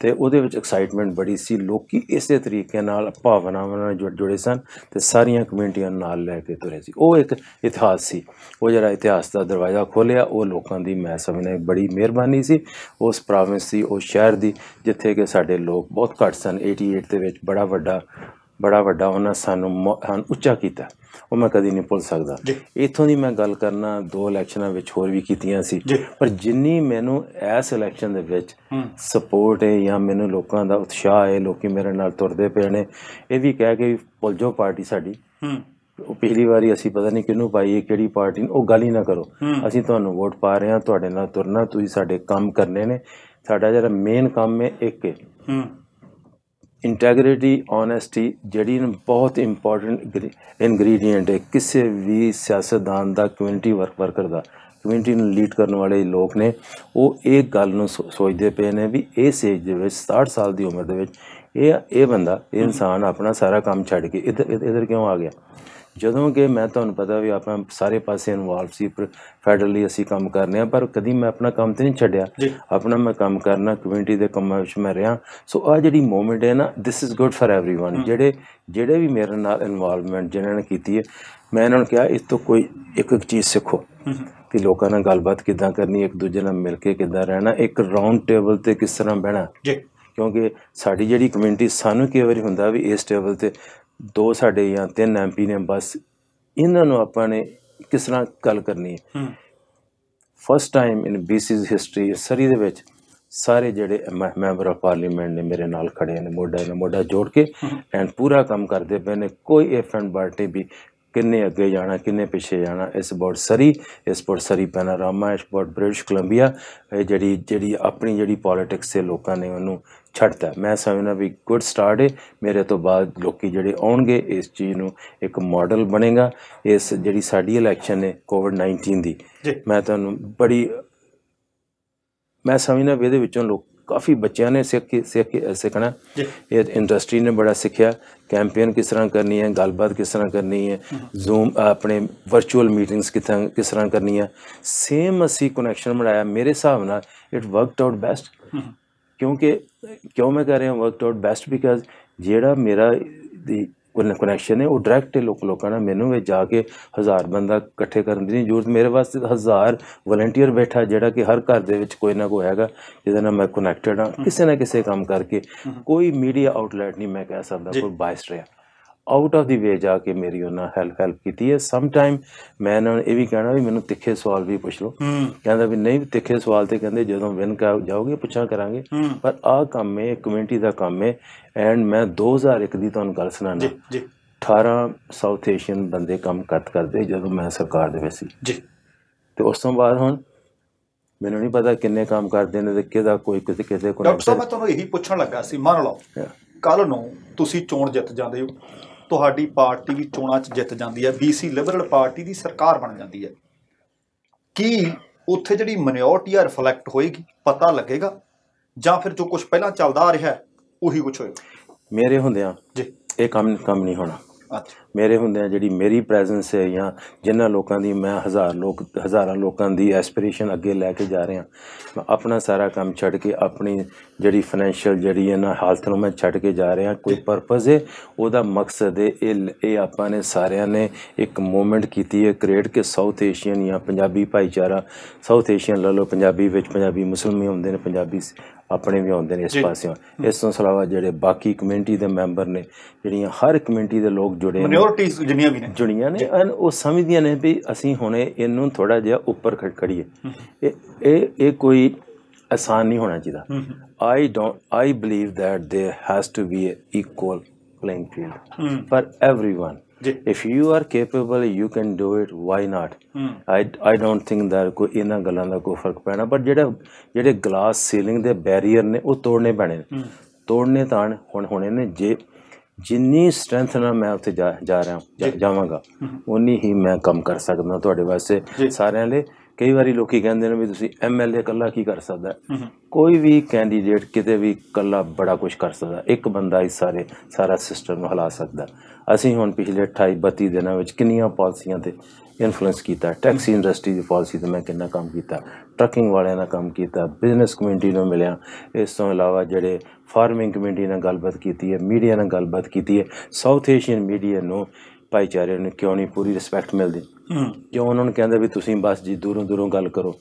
ਤੇ ਉਹਦੇ ਵਿੱਚ ਐਕਸਾਈਟਮੈਂਟ ਬੜੀ ਸੀ ਲੋਕੀ ਇਸੇ ਤਰੀਕੇ ਨਾਲ ਭਾਵਨਾਵਾਂ ਨਾਲ ਜੁੜੇ ਸਨ ਤੇ ਸਾਰੀਆਂ ਕਮਿਊਨਿਟੀਆਂ ਨਾਲ ਲੈ ਕੇ ਤੁਰੇ ਸੀ ਉਹ ਇੱਕ ਇਤਿਹਾਸ ਸੀ ਉਹ ਜਿਹੜਾ ਇਤਿਹਾਸ ਦਾ ਦਰਵਾਜ਼ਾ ਖੋਲਿਆ ਉਹ ਲੋਕਾਂ ਦੀ ਮੈਂ ਸਮਝਦਾ ਬੜੀ ਮਿਹਰਬਾਨੀ ਸੀ ਉਸ ਪ੍ਰੋਵਿੰਸ ਦੀ ਉਸ ਸ਼ਹਿਰ ਦੀ ਜਿੱਥੇ ਕਿ ਸਾਡੇ ਲੋਕ ਬਹੁਤ ਘੱਟ ਸਨ 88 ਦੇ ਵਿੱਚ ਬੜਾ ਵੱਡਾ ਬੜਾ ਵੱਡਾ ਉਹਨਾਂ ਸਾਨੂੰ ਉੱਚਾ ਕੀਤਾ ਉਹ ਮੈਂ ਕਦੀ ਨਹੀਂ ਭੁੱਲ ਸਕਦਾ ਇਥੋਂ ਦੀ ਮੈਂ ਗੱਲ ਕਰਨਾ ਦੋ ਇਲੈਕਸ਼ਨਾਂ ਵਿੱਚ ਹੋਰ ਵੀ ਕੀਤੀਆਂ ਸੀ ਪਰ ਜਿੰਨੀ ਮੈਨੂੰ ਇਸ ਇਲੈਕਸ਼ਨ ਦੇ ਵਿੱਚ ਸਪੋਰਟ ਹੈ ਜਾਂ ਮੈਨੂੰ ਲੋਕਾਂ ਦਾ ਉਤਸ਼ਾਹ ਹੈ ਲੋਕੀ ਮੇਰੇ ਨਾਲ ਤੁਰਦੇ ਪਏ ਨੇ ਇਹ ਵੀ ਕਹਿ ਕੇ ਭੁੱਲ ਜੋ ਪਾਰਟੀ ਸਾਡੀ ਉਹ ਪਹਿਲੀ ਵਾਰੀ ਅਸੀਂ ਪਤਾ ਨਹੀਂ ਕਿਹਨੂੰ ਪਾਈ ਕਿਹੜੀ ਪਾਰਟੀ ਉਹ ਗੱਲ ਹੀ ਨਾ ਕਰੋ ਅਸੀਂ ਤੁਹਾਨੂੰ ਵੋਟ ਪਾ ਰਹੇ ਹਾਂ ਤੁਹਾਡੇ ਨਾਲ ਤੁਰਨਾ ਤੁਸੀਂ ਸਾਡੇ ਕੰਮ ਕਰਨੇ ਨੇ ਸਾਡਾ ਜਿਹੜਾ ਮੇਨ ਕੰਮ ਹੈ ਇੱਕ ਹੈ ਇੰਟੈਗ੍ਰਿਟੀ ਓਨੈਸਟੀ ਜਿਹੜੀ ਬਹੁਤ ਇੰਪੋਰਟੈਂਟ ਇਨਗਰੀਡੀਐਂਟ ਹੈ ਕਿਸੇ ਵੀ ਸਿਆਸਤਦਾਨ ਦਾ ਕਮਿਊਨਿਟੀ ਵਰਕ ਵਰਕਰ ਦਾ ਕਮਿਊਨਿਟੀ ਨੂੰ ਲੀਡ ਕਰਨ ਵਾਲੇ ਲੋਕ ਨੇ ਉਹ ਇਹ ਗੱਲ ਨੂੰ ਸੋਚਦੇ ਪਏ ਨੇ ਵੀ ਇਸ ਏਜ ਦੇ ਵਿੱਚ 60 ਸਾਲ ਦੀ ਉਮਰ ਦੇ ਵਿੱਚ ਇਹ ਇਹ ਬੰਦਾ ਇਹ ਇਨਸਾਨ ਆਪਣਾ ਸਾਰਾ ਕੰਮ ਛੱਡ ਕੇ ਇਧਰ ਇਧਰ ਕਿਉਂ ਆ ਗਿਆ ਜਦੋਂ ਕਿ ਮੈਂ ਤੁਹਾਨੂੰ ਪਤਾ ਵੀ ਆਪਾਂ ਸਾਰੇ ਪਾਸੇ ਇਨਵੋਲਵ ਸੀ ਫੈਡਰਲੀ ਅਸੀਂ ਕੰਮ ਕਰਨੇ ਆ ਪਰ ਕਦੀ ਮੈਂ ਆਪਣਾ ਕੰਮ ਤੇ ਨਹੀਂ ਛੱਡਿਆ ਆਪਣਾ ਮੈਂ ਕੰਮ ਕਰਨਾ ਕਮਿਊਨਿਟੀ ਦੇ ਕੰਮ ਵਿੱਚ ਮੈਂ ਰਿਹਾ ਸੋ ਆ ਜਿਹੜੀ ਮੂਮੈਂਟ ਹੈ ਨਾ this is good for everyone ਜਿਹੜੇ ਜਿਹੜੇ ਵੀ ਮੇਰੇ ਨਾਲ ਇਨਵੋਲਵਮੈਂਟ ਜਿਨ੍ਹਾਂ ਨੇ ਕੀਤੀ ਹੈ ਮੈਂ ਇਹਨਾਂ ਨੂੰ ਕਿਹਾ ਇਸ ਤੋਂ ਕੋਈ ਇੱਕ ਇੱਕ ਚੀਜ਼ ਸਿੱਖੋ ਕਿ ਲੋਕਾਂ ਨਾਲ ਗੱਲਬਾਤ ਕਿੱਦਾਂ ਕਰਨੀ ਇੱਕ ਦੂਜੇ ਨਾਲ ਮਿਲ ਕੇ ਕਿੱਦਾਂ ਰਹਿਣਾ ਇੱਕ ਰਾਉਂਡ ਟੇਬਲ ਤੇ ਕਿਸ ਤਰ੍ਹਾਂ ਬਹਿਣਾ ਜੀ ਕਿਉਂਕਿ ਸਾਡੀ ਜਿਹੜੀ ਕਮਿਊਨਿਟੀ ਸਾਨੂੰ ਕਿਹ ਵਾਰੀ ਹੁੰਦਾ ਵੀ ਇਸ ਟੇਬਲ ਤੇ ਦੋ ਸਾਡੇ ਜਾਂ ਤਿੰਨ ਐਮਪੀ ਨੇ ਬਸ ਇਹਨਾਂ ਨੂੰ ਆਪਾਂ ਨੇ ਕਿਸ ਤਰ੍ਹਾਂ ਗੱਲ ਕਰਨੀ ਹੈ first time in BC's history Surrey ਦੇ ਵਿੱਚ ਸਾਰੇ ਜਿਹੜੇ ਮੈਂਬਰ ਆਫ ਪਾਰਲੀਮੈਂਟ ਨੇ ਮੇਰੇ ਨਾਲ ਖੜੇ ਨੇ ਮੋਢਾ ਨਾਲ ਮੋਢਾ ਜੋੜ ਕੇ ਐਂਡ ਪੂਰਾ ਕੰਮ ਕਰਦੇ ਪਏ ਨੇ ਕੋਈ ਐਫ ਐਂਡ ਬਾਰਟੀ ਵੀ ਕਿੰਨੇ ਅੱਗੇ ਜਾਣਾ ਕਿੰਨੇ ਪਿੱਛੇ ਜਾਣਾ ਇਸ ਬੋਰਡ ਸਰੀ ਇਸ ਬੋਰਡ ਸਰੀ ਪੈਨਾਰਾਮਾ ਇਸ ਬੋਰਡ ਬ੍ਰਿਟਿਸ਼ ਕੋਲੰਬੀਆ ਜਿਹੜੀ ਜਿਹੜੀ ਆਪਣੀ ਜਿਹੜੀ ਪੋਲਿਟਿਕਸ ਤੇ ਲੋਕਾਂ ਨੇ ਉਹਨੂੰ ਛੱਡਦਾ ਮੈਂ ਸਮਝਣਾ ਵੀ ਗੁੱਡ ਸਟਾਰਟ ਹੈ ਮੇਰੇ ਤੋਂ ਬਾਅਦ ਲੋਕੀ ਜਿਹੜੇ ਆਉਣਗੇ ਇਸ ਚੀਜ਼ ਨੂੰ ਇੱਕ ਮਾਡਲ ਬਣੇਗਾ ਇਸ ਜਿਹੜੀ ਸਾਡੀ ਇਲੈਕਸ਼ਨ ਹੈ ਕੋਵਿਡ 19 ਦੀ ਮੈਂ ਤੁਹਾਨੂੰ ਬੜੀ ਮੈਂ ਸਮਝਣਾ ਵੀ ਇਹਦੇ ਵਿੱਚੋਂ ਲੋਕ काफ़ी बच्चों ने सीख सीख सीखना ये इंडस्ट्री ने बड़ा सीखा कैंपेन किस तरह करनी है गलबात किस तरह करनी है जूम अपने वर्चुअल मीटिंग्स कित किस तरह करनी है सेम असी कनैक्शन बनाया मेरे हिसाब न इट वर्कड आउट बैस्ट क्योंकि क्यों मैं कह रहा वर्कड आउट बैस्ट बिकॉज जेड़ा मेरा दी ਕਨੈਕਸ਼ਨ ਹੈ ਉਹ ਡਾਇਰੈਕਟ ਲੋਕ ਲੋਕਾਂ ਨਾਲ ਮੈਨੂੰ ਵੀ ਜਾ ਕੇ ਹਜ਼ਾਰ ਬੰਦਾ ਇਕੱਠੇ ਕਰਨ ਦੀ ਜ਼ਰੂਰਤ ਮੇਰੇ ਵਾਸਤੇ ਹਜ਼ਾਰ ਵਲੰਟੀਅਰ ਬੈਠਾ ਜਿਹੜਾ ਕਿ ਹਰ ਘਰ ਦੇ ਵਿੱਚ ਕੋਈ ਨਾ ਕੋਈ ਹੈਗਾ ਜਿਹਦੇ ਨਾਲ ਮੈਂ ਕਨੈਕਟਡ ਹਾਂ ਕਿਸੇ ਨਾ ਕਿਸੇ ਕੰਮ ਕਰਕੇ ਕੋਈ ਮੀਡੀਆ ਆਊਟਲੈਟ ਨਹੀਂ ਮੈਂ ਕਹਿ ਸਕਦਾ ਕੋਈ ਬਾਇਸ ਰਿਹਾ ਆਊਟ ਆਫ ਦੀ ਵੇ ਜਾ ਕੇ ਮੇਰੀ ਉਹਨਾਂ ਹੈਲਪ ਹੈਲਪ ਕੀਤੀ ਹੈ ਸਮ ਟਾਈਮ ਮੈਂ ਨੂੰ ਇਹ ਵੀ ਕਹਿਣਾ ਵੀ ਮੈਨੂੰ ਤਿੱਖੇ ਸਵਾਲ ਵੀ ਪੁੱਛ ਲਓ ਕਹਿੰਦਾ ਵੀ ਨਹੀਂ ਤਿੱਖੇ ਸਵਾਲ ਤੇ ਕਹਿੰਦੇ ਜਦੋਂ ਵਿਨ ਕਾ ਜਾਓਗੇ ਪੁੱਛਾਂ ਕਰਾਂਗੇ ਪਰ ਆਹ ਕੰਮ ਹੈ ਕਮਿਊਨਿਟੀ ਦਾ ਕੰਮ ਹੈ ਐਂਡ ਮੈਂ 2001 ਦੀ ਤੁਹਾਨੂੰ ਗੱਲ ਸੁਣਾਣਾ ਜੀ ਜੀ 18 ਸਾਊਥ ਏਸ਼ੀਅਨ ਬੰਦੇ ਕੰਮ ਕਰਤ ਕਰਦੇ ਜਦੋਂ ਮੈਂ ਸਰਕਾਰ ਦੇ ਵਿੱਚ ਸੀ ਜੀ ਤੇ ਉਸ ਤੋਂ ਬਾਅਦ ਹੁਣ ਮੈਨੂੰ ਨਹੀਂ ਪਤਾ ਕਿੰਨੇ ਕੰਮ ਕਰਦੇ ਨੇ ਤੇ ਕਿਹਦਾ ਕੋਈ ਕਿਸੇ ਕਿਸੇ ਕੋਲ ਡਾਕਟਰ ਸਾਹਿਬ ਮੈਂ ਤੁਹਾਨੂੰ ਇਹੀ ਪੁੱਛਣ ਲੱਗਾ ਸੀ ਮੰਨ ਲਓ ਕੱਲ ਨੂੰ ਤੁਸੀਂ ਚੋਣ ਜਿੱਤ ਜਾਂਦੇ ਹੋ ਤੁਹਾਡੀ ਪਾਰਟੀ ਵੀ ਚੋਣਾਂ 'ਚ ਜਿੱਤ ਜਾਂਦੀ ਹੈ ਬੀਸੀ ਲਿਬਰਲ ਪਾਰਟੀ ਦੀ ਸਰਕਾਰ ਬਣ ਜਾਂਦੀ ਹੈ ਕੀ ਉੱਥੇ ਜਿਹੜੀ ਮਿਨੋਰਟੀ ਆ ਰਿਫਲੈਕਟ ਹੋਏਗੀ ਪਤਾ ਲੱਗੇਗਾ ਜਾਂ ਫਿਰ ਜੋ ਕੁਝ ਪਹਿਲਾਂ ਚੱਲਦਾ ਆ ਰਿਹਾ ਉਹੀ ਕੁਝ ਹੋਏਗਾ ਮੇਰੇ ਹੁੰਦਿਆਂ ਜੀ ਇਹ ਕੰਮ ਕੰਮ ਨਹੀਂ ਹੋਣਾ ਮੇਰੇ ਹੁੰਦਿਆਂ ਜਿਹੜੀ ਮੇਰੀ ਪ੍ਰੈਜ਼ੈਂਸ ਹੈ ਜਾਂ ਜਿਨ੍ਹਾਂ ਲੋਕਾਂ ਦੀ ਮੈਂ ਹਜ਼ਾਰ ਲੋਕ ਹਜ਼ਾਰਾਂ ਲੋਕਾਂ ਦੀ ਐਸਪੀਰੇਸ਼ਨ ਅੱਗੇ ਲੈ ਕੇ ਜਾ ਰਿਹਾ ਮੈਂ ਆਪਣਾ ਸਾਰਾ ਕੰਮ ਛੱਡ ਕੇ ਆਪਣੀ ਜਿਹੜੀ ਫਾਈਨੈਂਸ਼ੀਅਲ ਜਿਹੜੀ ਹੈ ਨਾ ਹਾਲਤ ਨੂੰ ਮੈਂ ਛੱਡ ਕੇ ਜਾ ਰਿਹਾ ਕੋਈ ਪਰਪਸ ਹੈ ਉਹਦਾ ਮਕਸਦ ਹੈ ਇਹ ਇਹ ਆਪਾਂ ਨੇ ਸਾਰਿਆਂ ਨੇ ਇੱਕ ਮੂਵਮੈਂਟ ਕੀਤੀ ਹੈ ਕ੍ਰੀਏਟ ਕਿ ਸਾਊਥ ਏਸ਼ੀਅਨ ਜਾਂ ਪੰਜਾਬੀ ਭਾਈਚਾਰਾ ਸਾਊਥ ਏਸ਼ੀਅਨ ਲੈ ਲਓ ਪੰਜਾਬੀ ਵਿੱਚ ਪੰਜਾਬੀ ਮੁਸਲਮਾਨ ਹੁੰਦੇ ਨੇ ਪੰਜਾਬੀ ਆਪਣੇ ਵੀ ਆਉਂਦੇ ਨੇ ਇਸ ਪਾਸਿਓਂ ਇਸ ਤੋਂ ਸਿਲਾਵਾ ਜਿਹੜੇ ਬਾਕੀ ਕਮਿਊਨਿਟੀ ਦੇ ਮੈਂਬਰ ਨੇ ਜਿਹੜੀਆਂ ਹਰ ਕਮਿਊਨਿਟੀ ਦੇ ਲੋਕ ਜੁੜੇ ਨੇ ਮਿਨੋਰਟੀਜ਼ ਜਿੰਨੀਆਂ ਵੀ ਨੇ ਜੁੜੀਆਂ ਨੇ ਉਹ ਸਮਝਦੀਆਂ ਨੇ ਵੀ ਅਸੀਂ ਹੁਣੇ ਇਹਨੂੰ ਥੋੜਾ ਜਿਹਾ ਉੱਪਰ ਖੜਕੜੀਏ ਇਹ ਇਹ ਇਹ ਕੋਈ ਆਸਾਨ ਨਹੀਂ ਹੋਣਾ ਚਾਹੀਦਾ I don't I believe that there has to be equal playing field for everyone if you are capable you can do it why not I I don't think that ਕੋਈ ਇਹਨਾਂ ਗੱਲਾਂ ਦਾ ਕੋਈ ਫਰਕ ਪੈਣਾ ਬਟ ਜਿਹੜਾ ਜਿਹੜੇ ਗਲਾਸ ਸੀਲਿੰਗ ਦੇ barrier ਨੇ ਉਹ ਤੋੜਨੇ ਪੈਣੇ ਨੇ hmm. ਤੋੜਨੇ ਤਾਂ ਹੁਣ ਹੋਣੇ ਨੇ ਜੇ ਜਿੰਨੀ ਸਟਰੈਂਥ ਨਾਲ ਮੈਂ ਉੱਥੇ ਜਾ ਰਿਹਾ ਜਾਵਾਂਗਾ ਉਨੀ hmm. ਹੀ ਮੈਂ ਕੰਮ ਕਰ ਸਕਦਾ ਤੁਹਾਡੇ ਵਾਸਤੇ ਸਾਰਿਆਂ ਲਈ ਕਈ ਵਾਰੀ ਲੋਕੀ ਕਹਿੰਦੇ ਨੇ ਵੀ ਤੁਸੀਂ ਐਮਐਲਏ ਇਕੱਲਾ ਕੀ ਕਰ ਸਕਦਾ ਕੋਈ ਵੀ ਕੈਂਡੀਡੇਟ ਕਿਤੇ ਵੀ ਇਕੱਲਾ ਬੜਾ ਕੁਝ ਕਰ ਸਕਦਾ ਇੱਕ ਬੰਦਾ ਹੀ ਸਾਰੇ ਸਾਰਾ ਸਿਸਟਮ ਨੂੰ ਹਿਲਾ ਸਕਦਾ ਅਸੀਂ ਹੁਣ ਪਿਛਲੇ 28 32 ਦਿਨਾਂ ਵਿੱਚ ਕਿੰਨੀਆਂ ਪਾਲਿਸੀਆਂ ਤੇ ਇਨਫਲੂਐਂਸ ਕੀਤਾ ਟੈਕਸੀ ਇੰਡਸਟਰੀ ਦੀ ਪਾਲਿਸੀ ਤੇ ਮੈਂ ਕਿੰਨਾ ਕੰਮ ਕੀਤਾ ਟਰਕਿੰਗ ਵਾਲਿਆਂ ਨਾਲ ਕੰਮ ਕੀਤਾ ਬਿਜ਼ਨਸ ਕਮਿਊਨਿਟੀ ਨੂੰ ਮਿਲਿਆ ਇਸ ਤੋਂ ਇਲਾਵਾ ਜਿਹੜੇ ਫਾਰਮਿੰਗ ਕਮਿਊਨਿਟੀ ਨਾਲ ਗੱਲਬਾਤ ਕੀਤੀ ਹੈ ਮੀਡੀਆ ਨਾਲ ਗੱਲਬਾਤ ਕੀਤੀ ਹੈ ਸਾਊਥ ਏਸ਼ੀਅਨ ਮੀਡੀਆ ਨੂੰ ਭਾਈਚਾਰੇ ਨੂੰ ਕਿਉਂ ਨਹੀਂ ਪੂਰੀ ਰਿਸਪੈਕਟ ਮਿਲਦੀ ਕਿਉਂ ਉਹਨਾਂ ਨੂੰ ਕਹਿੰਦੇ ਵੀ ਤੁਸੀਂ ਬਸ ਜੀ ਦੂਰੋਂ ਦੂਰੋਂ ਗੱਲ ਕਰੋ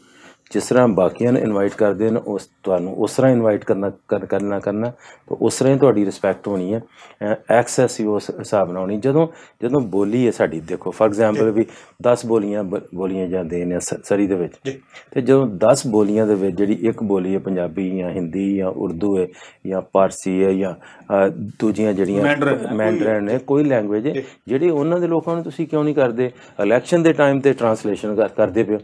ਜਿਸ ਤਰ੍ਹਾਂ ਬਾਕੀਆਂ ਨੂੰ ਇਨਵਾਈਟ ਕਰਦੇ ਨੇ ਉਸ ਤੁਹਾਨੂੰ ਉਸ ਤਰ੍ਹਾਂ ਇਨਵਾਈਟ ਕਰਨਾ ਕਰਨਾ ਕਰਨਾ ਤਾਂ ਉਸ ਤਰ੍ਹਾਂ ਤੁਹਾਡੀ ਰਿਸਪੈਕਟ ਹੋਣੀ ਹੈ ਐਕਸੈਸ ਹੀ ਉਸ ਹਿਸਾਬ ਨਾਲ ਹੋਣੀ ਜਦੋਂ ਜਦੋਂ ਬੋਲੀ ਹੈ ਸਾਡੀ ਦੇਖੋ ਫਾਰ ਐਗਜ਼ਾਮਪਲ ਵੀ 10 ਬੋਲੀਆਂ ਬੋਲੀਆਂ ਜਾਂਦੇ ਨੇ ਸਰੀ ਦੇ ਵਿੱਚ ਤੇ ਜਦੋਂ 10 ਬੋਲੀਆਂ ਦੇ ਵਿੱਚ ਜਿਹੜੀ ਇੱਕ ਬੋਲੀ ਹੈ ਪੰਜਾਬੀ ਜਾਂ ਹਿੰਦੀ ਜਾਂ ਉਰਦੂ ਹੈ ਜਾਂ ਪਾਰਸੀ ਹੈ ਜਾਂ ਦੂਜੀਆਂ ਜਿਹੜੀਆਂ ਮੈਂਡਰਨ ਨੇ ਕੋਈ ਲੈਂਗੁਏਜ ਹੈ ਜਿਹੜੀ ਉਹਨਾਂ ਦੇ ਲੋਕਾਂ ਨੂੰ ਤੁਸੀਂ ਕਿਉਂ ਨਹੀਂ ਕਰਦੇ ਇਲੈਕਸ਼ਨ ਦੇ ਟਾਈਮ ਤੇ ਟਰਾਂਸਲੇਸ਼ਨ ਕਰਦੇ ਪਿਓ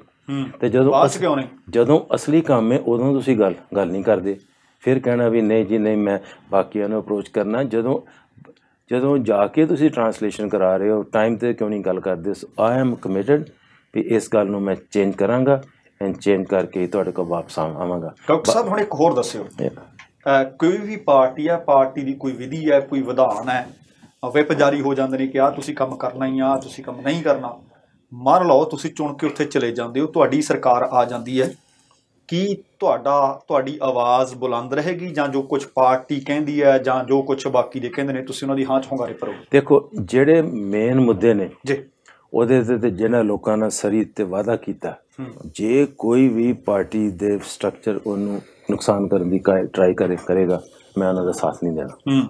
ਤੇ ਜਦੋਂ ਚ ਕਿਉਂ ਨਹੀਂ ਜਦੋਂ ਅਸਲੀ ਕੰਮ ਹੈ ਉਦੋਂ ਤੁਸੀਂ ਗੱਲ ਗੱਲ ਨਹੀਂ ਕਰਦੇ ਫਿਰ ਕਹਿਣਾ ਵੀ ਨਹੀਂ ਜੀ ਨਹੀਂ ਮੈਂ ਬਾਕੀਆਂ ਨੂੰ ਅਪਰੋਚ ਕਰਨਾ ਜਦੋਂ ਜਦੋਂ ਜਾ ਕੇ ਤੁਸੀਂ ਟਰਾਂਸਲੇਸ਼ਨ ਕਰਾ ਰਹੇ ਹੋ ਟਾਈਮ ਤੇ ਕਿਉਂ ਨਹੀਂ ਗੱਲ ਕਰਦੇ ਸੋ ਆਈ ਐਮ ਕਮਿਟਡ ਵੀ ਇਸ ਗੱਲ ਨੂੰ ਮੈਂ ਚੇਂਜ ਕਰਾਂਗਾ ਐਂਡ ਚੇਂਜ ਕਰਕੇ ਤੁਹਾਡੇ ਕੋਲ ਵਾਪਸ ਆਵਾਂਗਾ ਡਾਕਟਰ ਸਾਹਿਬ ਹੁਣ ਇੱਕ ਹੋਰ ਦੱਸਿਓ ਕੋਈ ਵੀ ਪਾਰਟੀ ਆ ਪਾਰਟੀ ਦੀ ਕੋਈ ਵਿਧੀ ਹੈ ਕੋਈ ਵਿਧਾਨ ਹੈ ਵਿਪ ਜਾਰੀ ਹੋ ਜਾਂਦੇ ਨੇ ਕਿ ਆ ਤੁਸੀਂ ਕੰਮ ਕਰਨਾ ਹੀ ਆ ਤੁਸੀਂ ਕੰਮ ਨਹੀਂ ਕਰਨਾ ਮੰਨ ਲਓ ਤੁਸੀਂ ਚੁਣ ਕੇ ਉੱਥੇ ਚਲੇ ਜਾਂਦੇ ਹੋ ਤੁਹਾਡੀ ਸਰਕਾਰ ਆ ਜਾਂਦੀ ਹੈ ਕੀ ਤੁਹਾਡਾ ਤੁਹਾਡੀ ਆਵਾਜ਼ ਬੁਲੰਦ ਰਹੇਗੀ ਜਾਂ ਜੋ ਕੁਝ ਪਾਰਟੀ ਕਹਿੰਦੀ ਹੈ ਜਾਂ ਜੋ ਕੁਝ ਬਾਕੀ ਦੇ ਕਹਿੰਦੇ ਨੇ ਤੁਸੀਂ ਉਹਨਾਂ ਦੀ ਹਾਂ ਚ ਹੁੰਗਾਰੇ ਪਰੋ ਦੇਖੋ ਜਿਹੜੇ ਮੇਨ ਮੁੱਦੇ ਨੇ ਜੀ ਉਹਦੇ ਤੇ ਜਿਹਨਾਂ ਲੋਕਾਂ ਨਾਲ ਸਰੀਰ ਤੇ ਵਾਅਦਾ ਕੀਤਾ ਜੇ ਕੋਈ ਵੀ ਪਾਰਟੀ ਦੇ ਸਟਰਕਚਰ ਉਹਨੂੰ ਨੁਕਸਾਨ ਕਰਨ ਦੀ ਟਰਾਈ ਕਰੇ ਕਰੇਗਾ ਮੈਂ ਉਹਨਾਂ ਦਾ ਸਾਥ ਨਹੀਂ ਦੇਣਾ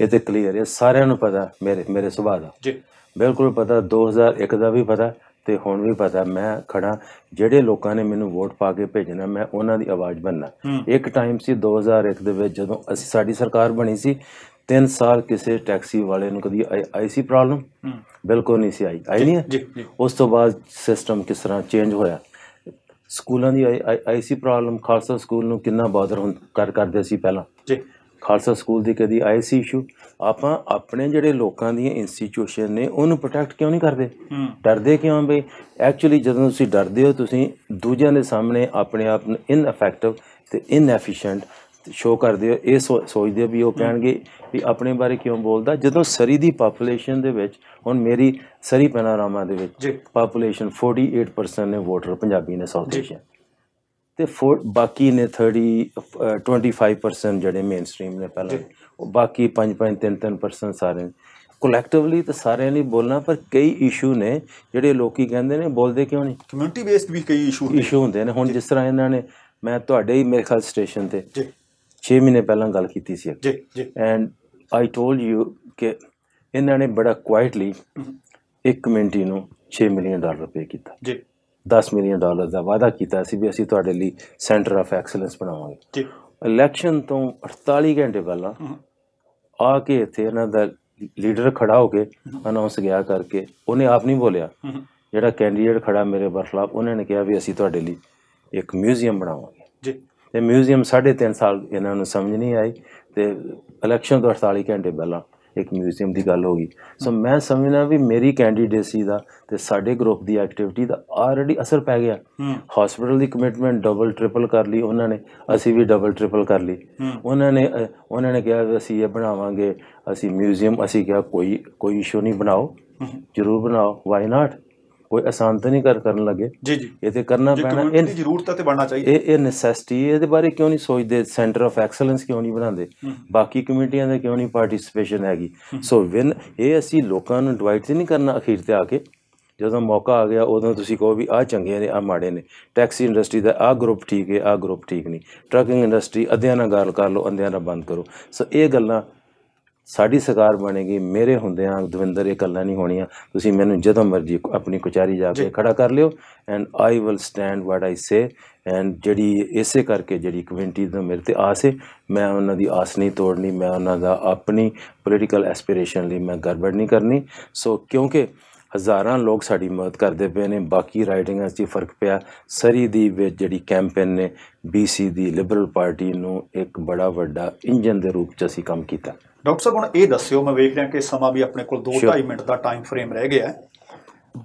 ਇਹ ਤੇ ਕਲੀਅਰ ਹੈ ਸਾਰਿਆਂ ਨੂੰ ਪਤਾ ਮੇਰੇ ਮੇਰੇ ਸੁਭਾਅ ਦਾ ਜੀ ਬਿਲਕੁਲ ਪਤਾ 2001 ਦਾ ਵੀ ਪਤਾ ਤੇ ਹੁਣ ਵੀ ਪਤਾ ਮੈਂ ਖੜਾ ਜਿਹੜੇ ਲੋਕਾਂ ਨੇ ਮੈਨੂੰ ਵੋਟ ਪਾ ਕੇ ਭੇਜਣਾ ਮੈਂ ਉਹਨਾਂ ਦੀ ਆਵਾਜ਼ ਬੰਨਾ ਇੱਕ ਟਾਈਮ ਸੀ 2001 ਦੇ ਵਿੱਚ ਜਦੋਂ ਅਸੀਂ ਸਾਡੀ ਸਰਕਾਰ ਬਣੀ ਸੀ 3 ਸਾਲ ਕਿਸੇ ਟੈਕਸੀ ਵਾਲੇ ਨੂੰ ਕਦੀ ਆਈ ਸੀ ਪ੍ਰੋਬਲਮ ਬਿਲਕੁਲ ਨਹੀਂ ਸੀ ਆਈ ਆਈ ਨਹੀਂ ਉਸ ਤੋਂ ਬਾਅਦ ਸਿਸਟਮ ਕਿਸ ਤਰ੍ਹਾਂ ਚੇਂਜ ਹੋਇਆ ਸਕੂਲਾਂ ਦੀ ਆਈ ਸੀ ਪ੍ਰੋਬਲਮ ਖਾਲਸਾ ਸਕੂਲ ਨੂੰ ਕਿੰਨਾ ਬਾਦਰ ਕਰ ਕਰਦੇ ਸੀ ਪਹਿਲਾਂ ਜੀ ਖਾਲਸਾ ਸਕੂਲ ਦੀ ਕਦੀ ਆਈ ਸੀ ਇਸ਼ੂ ਆਪਾਂ ਆਪਣੇ ਜਿਹੜੇ ਲੋਕਾਂ ਦੀਆਂ ਇੰਸਟੀਚਿਊਸ਼ਨ ਨੇ ਉਹਨੂੰ ਪ੍ਰੋਟੈਕਟ ਕਿਉਂ ਨਹੀਂ ਕਰਦੇ ਡਰਦੇ ਕਿਉਂ ਬਈ ਐਕਚੁਅਲੀ ਜਦੋਂ ਤੁਸੀਂ ਡਰਦੇ ਹੋ ਤੁਸੀਂ ਦੂਜਿਆਂ ਦੇ ਸਾਹਮਣੇ ਆਪਣੇ ਆਪ ਨੂੰ ਇਫੈਕਟਿਵ ਤੇ ਇਨਐਫੀਸ਼ੀਐਂਟ ਸ਼ੋ ਕਰਦੇ ਹੋ ਇਹ ਸੋਚਦੇ ਵੀ ਉਹ ਕਹਿਣਗੇ ਵੀ ਆਪਣੇ ਬਾਰੇ ਕਿਉਂ ਬੋਲਦਾ ਜਦੋਂ ਸਰੀ ਦੀ ਪਾਪੂਲੇਸ਼ਨ ਦੇ ਵਿੱਚ ਹੁਣ ਮੇਰੀ ਸਰੀ ਪੈਨਾਰਾਮਾ ਦੇ ਵਿੱਚ ਪਾਪੂਲੇਸ਼ਨ 48% ਨੇ ਵੋਟਰ ਪੰਜਾਬੀ ਨੇ ਸਾਊਥ ਏਸ਼ੀਆ ਤੇ ਬਾਕੀ ਨੇ 30 25% ਜਿਹੜੇ ਮੇਨ ਸਟ੍ਰੀਮ ਨੇ ਪਹਿਲਾਂ ਉਹ ਬਾਕੀ 5 5 3 3% ਸਾਰੇ ਕਲੈਕਟਿਵਲੀ ਤਾਂ ਸਾਰਿਆਂ ਲਈ ਬੋਲਣਾ ਪਰ ਕਈ ਇਸ਼ੂ ਨੇ ਜਿਹੜੇ ਲੋਕੀ ਕਹਿੰਦੇ ਨੇ ਬੋਲਦੇ ਕਿਉਂ ਨਹੀਂ ਕਮਿਊਨਿਟੀ ਬੇਸਡ ਵੀ ਕਈ ਇਸ਼ੂ ਹੁੰਦੇ ਇਸ਼ੂ ਹੁੰਦੇ ਨੇ ਹੁਣ ਜਿਸ ਤਰ੍ਹਾਂ ਇਹਨਾਂ ਨੇ ਮੈਂ ਤੁਹਾਡੇ ਹੀ ਮੇਰੇ ਖਾਲ ਸਟੇਸ਼ਨ ਤੇ ਜੀ 6 ਮਹੀਨੇ ਪਹਿਲਾਂ ਗੱਲ ਕੀਤੀ ਸੀ ਜੀ ਜੀ ਐਂਡ ਆਈ ਟੋਲਡ ਯੂ ਕਿ ਇਹਨਾਂ ਨੇ ਬੜਾ ਕੁਆਇਟਲੀ ਇੱਕ ਕਮਿਊਨਿਟੀ ਨੂੰ 6 ਮਿਲੀਅਨ ਡਾਲਰ ਪੇ ਕੀਤਾ ਜੀ 10 ਮਿਲੀਅਨ ਡਾਲਰ ਦਾ ਵਾਅਦਾ ਕੀਤਾ ਸੀ ਵੀ ਅਸੀਂ ਤੁਹਾਡੇ ਲਈ ਸੈਂਟਰ ਆਫ ਐਕਸਲੈਂਸ ਬਣਾਵਾਂਗੇ ਜੀ ਇਲੈਕਸ਼ਨ ਤੋਂ 48 ਘੰਟੇ ਪਹਿਲਾਂ ਆ ਕੇ ਇੱਥੇ ਇਹਨਾਂ ਦਾ ਲੀਡਰ ਖੜਾ ਹੋ ਕੇ ਅਨਾਉਂਸ ਗਿਆ ਕਰਕੇ ਉਹਨੇ ਆਪ ਨਹੀਂ ਬੋਲਿਆ ਜਿਹੜਾ ਕੈਂਡੀਡੇਟ ਖੜਾ ਮੇਰੇ ਬਰਖਲਾਫ ਉਹਨੇ ਨੇ ਕਿਹਾ ਵੀ ਅਸੀਂ ਤੁਹਾਡੇ ਲਈ ਇੱਕ ਮਿਊਜ਼ੀਅਮ ਬਣਾਵਾਂਗੇ ਜੀ ਤੇ ਮਿਊਜ਼ੀਅਮ 3.5 ਸਾਲ ਇਹਨਾਂ ਨੂੰ ਸਮਝ ਨਹੀਂ ਆਈ ਤੇ ਇਲੈਕਸ਼ਨ ਤੋਂ 48 ਘੰਟੇ ਪਹਿਲਾਂ ਇੱਕ ਮਿਊਜ਼ੀਅਮ ਦੀ ਗੱਲ ਹੋ ਗਈ ਸੋ ਮੈਂ ਸਮਝਣਾ ਵੀ ਮੇਰੀ ਕੈਂਡੀਡੇਸੀ ਦਾ ਤੇ ਸਾਡੇ ਗਰੁੱਪ ਦੀ ਐਕਟੀਵਿਟੀ ਦਾ ਆਲਰੇਡੀ ਅਸਰ ਪੈ ਗਿਆ ਹਸਪੀਟਲ ਦੀ ਕਮਿਟਮੈਂਟ ਡਬਲ ਟ੍ਰਿਪਲ ਕਰ ਲਈ ਉਹਨਾਂ ਨੇ ਅਸੀਂ ਵੀ ਡਬਲ ਟ੍ਰਿਪਲ ਕਰ ਲਈ ਉਹਨਾਂ ਨੇ ਉਹਨਾਂ ਨੇ ਕਿਹਾ ਅਸੀਂ ਇਹ ਬਣਾਵਾਂਗੇ ਅਸੀਂ ਮਿਊਜ਼ੀਅਮ ਅਸੀਂ ਕਿਹਾ ਕੋਈ ਕੋਈ ਇਸ਼ੂ ਨਹੀਂ ਬਣਾਓ ਜ਼ਰੂਰ ਬਣਾਓ ਵਾਈ ਨਾਟ ਕੋਈ ਆਸਾਨ ਤਾਂ ਨਹੀਂ ਕਰ ਕਰਨ ਲੱਗੇ ਜੀ ਜੀ ਇਹ ਤੇ ਕਰਨਾ ਪੈਣਾ ਇਹ ਦੀ ਜ਼ਰੂਰਤ ਤੇ ਬਣਨਾ ਚਾਹੀਦਾ ਇਹ ਇਹ ਨੈਸੈਸਿਟੀ ਇਹਦੇ ਬਾਰੇ ਕਿਉਂ ਨਹੀਂ ਸੋਚਦੇ ਸੈਂਟਰ ਆਫ ਐਕਸਲੈਂਸ ਕਿਉਂ ਨਹੀਂ ਬਣਾਉਂਦੇ ਬਾਕੀ ਕਮਿਊਨਿਟੀਆਂ ਦਾ ਕਿਉਂ ਨਹੀਂ ਪਾਰਟਿਸਿਪੇਸ਼ਨ ਹੈਗੀ ਸੋ ਵਿਨ ਇਹ ਅਸੀਂ ਲੋਕਾਂ ਨੂੰ ਡਿਵਾਈਡ ਤੇ ਨਹੀਂ ਕਰਨਾ ਅਖੀਰ ਤੇ ਆ ਕੇ ਜਦੋਂ ਮੌਕਾ ਆ ਗਿਆ ਉਦੋਂ ਤੁਸੀਂ ਕਹੋ ਵੀ ਆ ਚੰਗੇ ਨੇ ਆ ਮਾੜੇ ਨੇ ਟੈਕਸੀ ਇੰਡਸਟਰੀ ਦਾ ਆ ਗਰੁੱਪ ਠੀਕ ਹੈ ਆ ਗਰੁੱਪ ਠੀਕ ਨਹੀਂ ਟਰਕਿੰਗ ਇੰਡਸਟਰੀ ਅਧਿਆਨਾ ਗੱਲ ਕਰ ਲਓ ਅੰਧਿਆਂ ਦਾ ਬੰਦ ਕਰੋ ਸੋ ਇਹ ਗੱਲਾਂ ਸਾਡੀ ਸਰਕਾਰ ਬਣੇਗੀ ਮੇਰੇ ਹੁੰਦਿਆਂ ਦਵਿੰਦਰ ਇਹ ਕੱਲਾ ਨਹੀਂ ਹੋਣੀਆਂ ਤੁਸੀਂ ਮੈਨੂੰ ਜਦੋਂ ਮਰਜ਼ੀ ਆਪਣੀ ਕੁਚਾਰੀ ਜਾ ਕੇ ਖੜਾ ਕਰ ਲਿਓ and I will stand what I say and ਜਿਹੜੀ ਇਸੇ ਕਰਕੇ ਜਿਹੜੀ ਕਮਿਊਨਿਟੀ ਦਾ ਮੇਰੇ ਤੇ ਆਸ ਹੈ ਮੈਂ ਉਹਨਾਂ ਦੀ ਆਸ ਨਹੀਂ ਤੋੜਨੀ ਮੈਂ ਉਹਨਾਂ ਦਾ ਆਪਣੀ ਪੋਲੀਟੀਕਲ ਐਸਪੀਰੇਸ਼ਨ ਲਈ ਮੈਂ ਗੜਬੜ ਨਹੀਂ ਕਰਨੀ ਸੋ ਕਿਉਂਕਿ ਹਜ਼ਾਰਾਂ ਲੋਕ ਸਾਡੀ ਮਦਦ ਕਰਦੇ ਪਏ ਨੇ ਬਾਕੀ ਰਾਈਟਿੰਗਾਂ 'ਚ ਫਰਕ ਪਿਆ ਸਰੀ ਦੀ ਵਿੱਚ ਜਿਹੜੀ ਕੈਂਪੇਨ ਨੇ ਬੀਸੀ ਦੀ ਲਿਬਰਲ ਪਾਰਟੀ ਨੂੰ ਇੱਕ ਬੜਾ ਵੱਡਾ ਇੰਜਨ ਦੇ ਰੂਪ 'ਚ ਅਸੀਂ ਕੰਮ ਕੀਤਾ ਡਾਕਟਰ ਸਾਹਿਬ ਹੁਣ ਇਹ ਦੱਸਿਓ ਮੈਂ ਵੇਖ ਰਿਹਾ ਕਿ ਸਮਾਂ ਵੀ ਆਪਣੇ ਕੋਲ 2-2.5 ਮਿੰਟ ਦਾ ਟਾਈਮ ਫਰੇਮ ਰਹਿ ਗਿਆ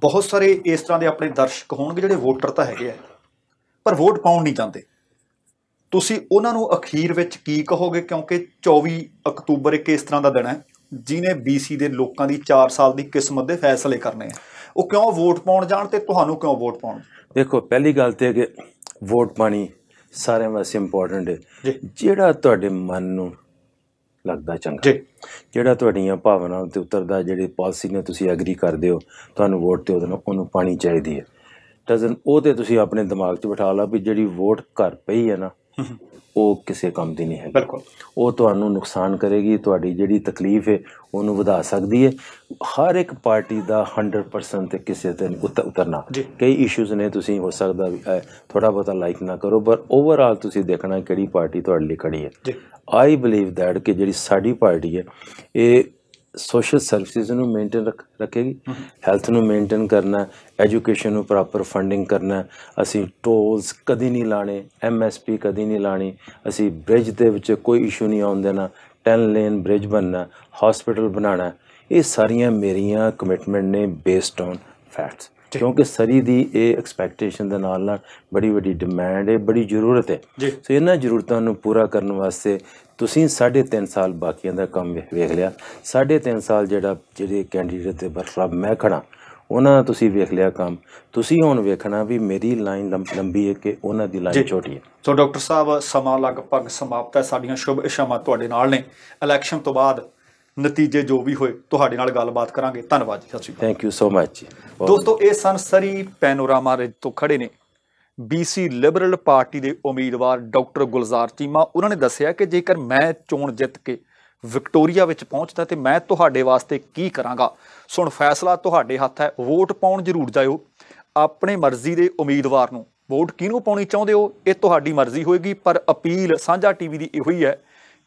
ਬਹੁਤ ਸਾਰੇ ਇਸ ਤਰ੍ਹਾਂ ਦੇ ਆਪਣੇ ਦਰਸ਼ਕ ਹੋਣਗੇ ਜਿਹੜੇ ਵੋਟਰ ਤਾਂ ਹੈਗੇ ਆ ਪਰ ਵੋਟ ਪਾਉਣ ਨਹੀਂ ਜਾਂਦੇ ਤੁਸੀਂ ਉਹਨਾਂ ਨੂੰ ਅਖੀਰ ਵਿੱਚ ਕੀ ਕਹੋਗੇ ਕਿਉਂਕਿ 24 ਅਕਤੂਬਰ ਇੱਕ ਇਸ ਤਰ੍ਹਾਂ ਦਾ ਦਿਨ ਹੈ ਜਿਨੇ BC ਦੇ ਲੋਕਾਂ ਦੀ 4 ਸਾਲ ਦੀ ਕਿਸਮਤ ਦੇ ਫੈਸਲੇ ਕਰਨੇ ਆ ਉਹ ਕਿਉਂ ਵੋਟ ਪਾਉਣ ਜਾਣ ਤੇ ਤੁਹਾਨੂੰ ਕਿਉਂ ਵੋਟ ਪਾਉਣ ਦੇਖੋ ਪਹਿਲੀ ਗੱਲ ਤੇ ਕਿ ਵੋਟ ਪਾਣੀ ਸਾਰਿਆਂ ਵਾਸਤੇ ਇੰਪੋਰਟੈਂਟ ਹੈ ਜਿਹੜਾ ਤੁਹਾਡੇ ਮਨ ਨੂੰ ਲੱਗਦਾ ਚੰਗਾ ਜਿਹੜਾ ਤੁਹਾਡੀਆਂ ਭਾਵਨਾਵਾਂ ਤੇ ਉਤਰਦਾ ਜਿਹੜੇ ਪਾਲਿਸੀ ਨਾਲ ਤੁਸੀਂ ਐਗਰੀ ਕਰਦੇ ਹੋ ਤੁਹਾਨੂੰ ਵੋਟ ਤੇ ਉਹਨਾਂ ਉਹਨੂੰ ਪਾਣੀ ਚਾਹੀਦੀ ਹੈ ਡਸਨ ਉਹ ਤੇ ਤੁਸੀਂ ਆਪਣੇ ਦਿਮਾਗ 'ਚ ਬਿਠਾ ਲਾ ਵੀ ਜਿਹੜੀ ਵੋਟ ਘਰ ਪਈ ਹੈ ਨਾ ਉਹ ਕਿਸੇ ਕੰਮ ਦੀ ਨਹੀਂ ਹੈ ਬਿਲਕੁਲ ਉਹ ਤੁਹਾਨੂੰ ਨੁਕਸਾਨ ਕਰੇਗੀ ਤੁਹਾਡੀ ਜਿਹੜੀ ਤਕਲੀਫ ਹੈ ਉਹਨੂੰ ਵਧਾ ਸਕਦੀ ਹੈ ਹਰ ਇੱਕ ਪਾਰਟੀ ਦਾ 100% ਤੇ ਕਿਸੇ ਤੇ ਉਤਰਨਾ ਕਈ ਇਸ਼ੂਜ਼ ਨੇ ਤੁਸੀਂ ਹੋ ਸਕਦਾ ਥੋੜਾ ਬਹੁਤਾ ਲਾਈਕ ਨਾ ਕਰੋ ਪਰ ਓਵਰਆਲ ਤੁਸੀਂ ਦੇਖਣਾ ਕਿਹੜੀ ਪਾਰਟੀ ਤੁਹਾਡੇ ਲਈ ਖੜੀ ਹੈ ਆਈ ਬਲੀਵ ਥੈਟ ਕਿ ਜਿਹੜੀ ਸਾਡੀ ਪਾਰਟੀ ਹੈ ਇਹ ਸੋਸ਼ਲ ਸਰਵਿਸਿਜ਼ ਨੂੰ ਮੇਨਟੇਨ ਰੱਖੇਗੀ ਹੈਲਥ ਨੂੰ ਮੇਨਟੇਨ ਕਰਨਾ ਐਜੂਕੇਸ਼ਨ ਨੂੰ ਪ੍ਰੋਪਰ ਫੰਡਿੰਗ ਕਰਨਾ ਅਸੀਂ ਟੋਲਸ ਕਦੀ ਨਹੀਂ ਲਾਣੇ ਐਮਐਸਪੀ ਕਦੀ ਨਹੀਂ ਲਾਣੀ ਅਸੀਂ ਬ੍ਰਿਜ ਦੇ ਵਿੱਚ ਕੋਈ ਇਸ਼ੂ ਨਹੀਂ ਆਉਣ ਦੇਣਾ 10 ਲੇਨ ਬ੍ਰਿਜ ਬਣਨਾ ਹਸਪੀਟਲ ਬਣਾਉਣਾ ਇਹ ਸਾਰੀਆਂ ਮੇਰੀਆਂ ਕਮਿਟਮੈਂਟ ਨੇ ਬੇਸਡ ਔਨ ਫੈਕਟਸ ਕਿਉਂਕਿ ਸਰੀ ਦੀ ਇਹ ਐਕਸਪੈਕਟੇਸ਼ਨ ਦੇ ਨਾਲ ਨਾਲ ਬੜੀ ਵੱਡੀ ਡਿਮਾਂਡ ਹੈ ਬੜੀ ਜ਼ਰੂਰਤ ਹੈ ਸੋ ਇਹਨਾਂ ਜ਼ਰੂਰਤਾਂ ਨੂੰ ਪੂਰਾ ਕਰਨ ਵਾਸਤੇ ਤੁਸੀਂ 3.5 ਸਾਲ ਬਾਕੀਆਂ ਦਾ ਕੰਮ ਵੇਖ ਲਿਆ 3.5 ਸਾਲ ਜਿਹੜਾ ਜਿਹੜੇ ਕੈਂਡੀਡੇਟ ਤੇ ਬਰਸਾ ਮੈਂ ਖੜਾ ਉਹਨਾਂ ਤੁਸੀਂ ਵੇਖ ਲਿਆ ਕੰਮ ਤੁਸੀਂ ਹੁਣ ਵੇਖਣਾ ਵੀ ਮੇਰੀ ਲਾਈਨ ਲੰਬੀ ਹੈ ਕਿ ਉਹਨਾਂ ਦੀ ਲਾਈਨ ਛੋਟੀ ਹੈ ਸੋ ਡਾਕਟਰ ਸਾਹਿਬ ਸਮਾਂ ਲਗਭਗ ਸਮਾਪਤ ਹੈ ਸਾਡੀਆਂ ਸ਼ੁਭ ਇਸ਼ਾਵਾਂ ਤੁਹਾਡੇ ਨਾਲ ਨੇ ਇਲੈਕਸ਼ਨ ਤੋਂ ਬਾਅਦ ਨਤੀਜੇ ਜੋ ਵੀ ਹੋਏ ਤੁਹਾਡੇ ਨਾਲ ਗੱਲਬਾਤ ਕਰਾਂਗੇ ਧੰਨਵਾਦ ਜੀ ਸਤਿ ਸ਼੍ਰੀ ਅਕਾਲ ਥੈਂਕ ਯੂ ਸੋ ਮੱਚ ਜੀ ਦੋਸਤੋ ਇਹ ਸੰਸਰੀ ਪੈਨੋਰਾਮਾ ਰੇਜ ਤੋਂ ਖੜੇ ਨੇ ਬੀਸੀ ਲਿਬਰਲ ਪਾਰਟੀ ਦੇ ਉਮੀਦਵਾਰ ਡਾਕਟਰ ਗੁਲਜ਼ਾਰ ਚੀਮਾ ਉਹਨਾਂ ਨੇ ਦੱਸਿਆ ਕਿ ਜੇਕਰ ਮੈਂ ਚੋਣ ਜਿੱਤ ਕੇ ਵਿਕਟੋਰੀਆ ਵਿੱਚ ਪਹੁੰਚਦਾ ਤੇ ਮੈਂ ਤੁਹਾਡੇ ਵਾਸਤੇ ਕੀ ਕਰਾਂਗਾ ਸੁਣ ਫੈਸਲਾ ਤੁਹਾਡੇ ਹੱਥ ਹੈ ਵੋਟ ਪਾਉਣ ਜ਼ਰੂਰ ਜਾਇਓ ਆਪਣੇ ਮਰਜ਼ੀ ਦੇ ਉਮੀਦਵਾਰ ਨੂੰ ਵੋਟ ਕਿਹਨੂੰ ਪਾਉਣੀ ਚਾਹੁੰਦੇ ਹੋ ਇਹ ਤੁਹਾਡੀ ਮਰਜ਼ੀ ਹੋਏਗੀ ਪਰ ਅਪੀਲ ਸਾਂਝਾ ਟੀਵੀ ਦੀ ਇਹੋ ਹੀ ਹੈ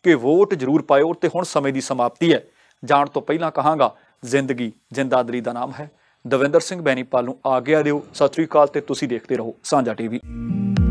ਕਿ ਵੋਟ ਜ਼ਰੂਰ ਪਾਇਓ ਤੇ ਹੁਣ ਸਮੇਂ ਦੀ ਸਮਾਪਤੀ ਹੈ ਜਾਣ ਤੋਂ ਪਹਿਲਾਂ ਕਹਾਂਗਾ ਜ਼ਿੰਦਗੀ ਜ਼ਿੰਦਾਦਰੀ ਦਾ ਨਾਮ ਹੈ ਦਵਿੰਦਰ ਸਿੰਘ ਬੈਣੀਪਾਲ ਨੂੰ ਆਗਿਆ ਦਿਓ ਸਤਿ ਸ੍ਰੀ ਅਕਾਲ ਤੇ ਤੁਸੀਂ ਦੇਖਦੇ ਰਹੋ ਸਾਂਝਾ ਟੀਵੀ